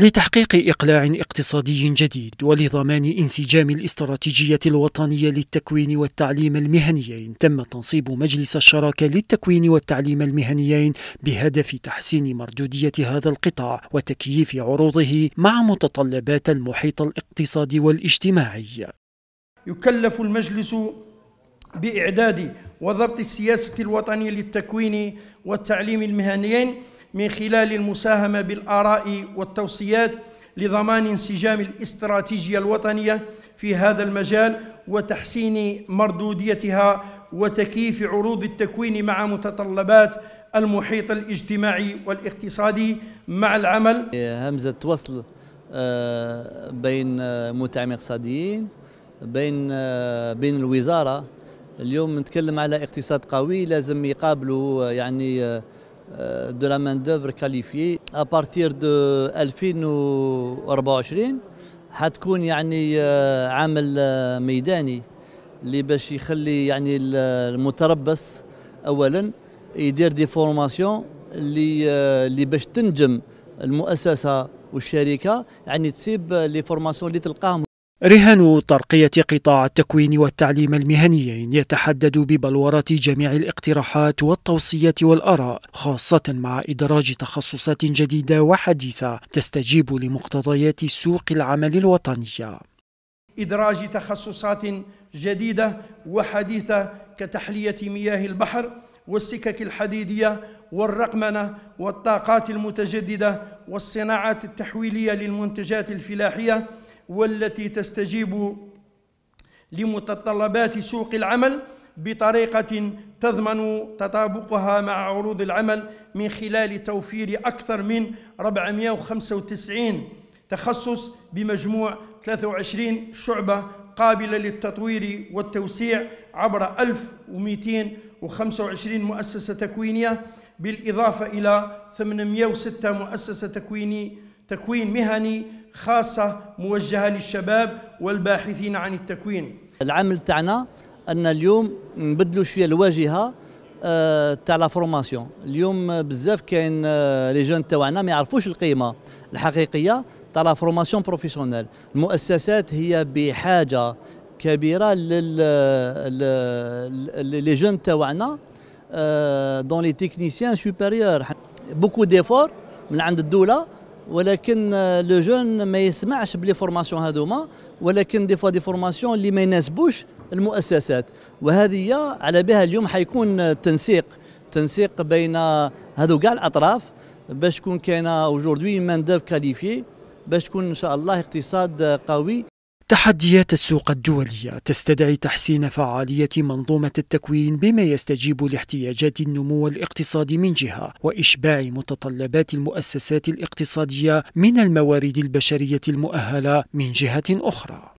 لتحقيق إقلاع اقتصادي جديد ولضمان انسجام الاستراتيجية الوطنية للتكوين والتعليم المهنيين تم تنصيب مجلس الشراكة للتكوين والتعليم المهنيين بهدف تحسين مردودية هذا القطاع وتكييف عروضه مع متطلبات المحيط الاقتصادي والاجتماعي يكلف المجلس بإعداد وضبط السياسة الوطنية للتكوين والتعليم المهنيين من خلال المساهمة بالآراء والتوصيات لضمان انسجام الاستراتيجية الوطنية في هذا المجال وتحسين مردوديتها وتكييف عروض التكوين مع متطلبات المحيط الاجتماعي والاقتصادي مع العمل همزة وصل آه، بين آه، متعم اقتصاديين بين آه، بين الوزاره اليوم نتكلم على اقتصاد قوي لازم يقابلوا يعني de la main-d'œuvre qualifiée à partir de 2024 حتكون يعني آه، عمل آه، ميداني اللي باش يخلي يعني المتربص اولا يدير دي فورماسيون اللي آه، اللي باش تنجم المؤسسه والشركه يعني تسيب لي فورماسيون اللي تلقاهم رهان ترقية قطاع التكوين والتعليم المهنيين يتحدد ببلورة جميع الاقتراحات والتوصيات والآراء خاصة مع إدراج تخصصات جديدة وحديثة تستجيب لمقتضيات سوق العمل الوطنية إدراج تخصصات جديدة وحديثة كتحلية مياه البحر والسكك الحديدية والرقمنة والطاقات المتجددة والصناعات التحويلية للمنتجات الفلاحية والتي تستجيب لمتطلبات سوق العمل بطريقة تضمن تطابقها مع عروض العمل من خلال توفير أكثر من 495 تخصص بمجموع 23 شعبة قابلة للتطوير والتوسيع عبر 1225 مؤسسة تكوينية بالإضافة إلى 806 مؤسسة تكويني تكوين مهني خاصة موجهة للشباب والباحثين عن التكوين العمل تاعنا أن اليوم نبدلوا شوية الواجهة آه، تاع لا فورماسيون اليوم بزاف كاين آه، لي جون تاعنا ما يعرفوش القيمه الحقيقيه تاع لا فورماسيون بروفيسيونيل المؤسسات هي بحاجه كبيره لل لي جون تاعنا آه، دون لي تكنيسيان سوبيريور بوكو ديفور من عند الدوله ولكن لو جون ما يسمعش بلي فورماسيون هذوما ولكن دي فوا دي فورماسيون اللي ما يناسبوش المؤسسات وهذه على بها اليوم حيكون تنسيق تنسيق بين هذو كاع الاطراف باش تكون كاينه اوجوردي مان دوف كاليفي باش تكون ان شاء الله اقتصاد قوي تحديات السوق الدولية تستدعي تحسين فعالية منظومة التكوين بما يستجيب لاحتياجات النمو الاقتصادي من جهة، وإشباع متطلبات المؤسسات الاقتصادية من الموارد البشرية المؤهلة من جهة أخرى.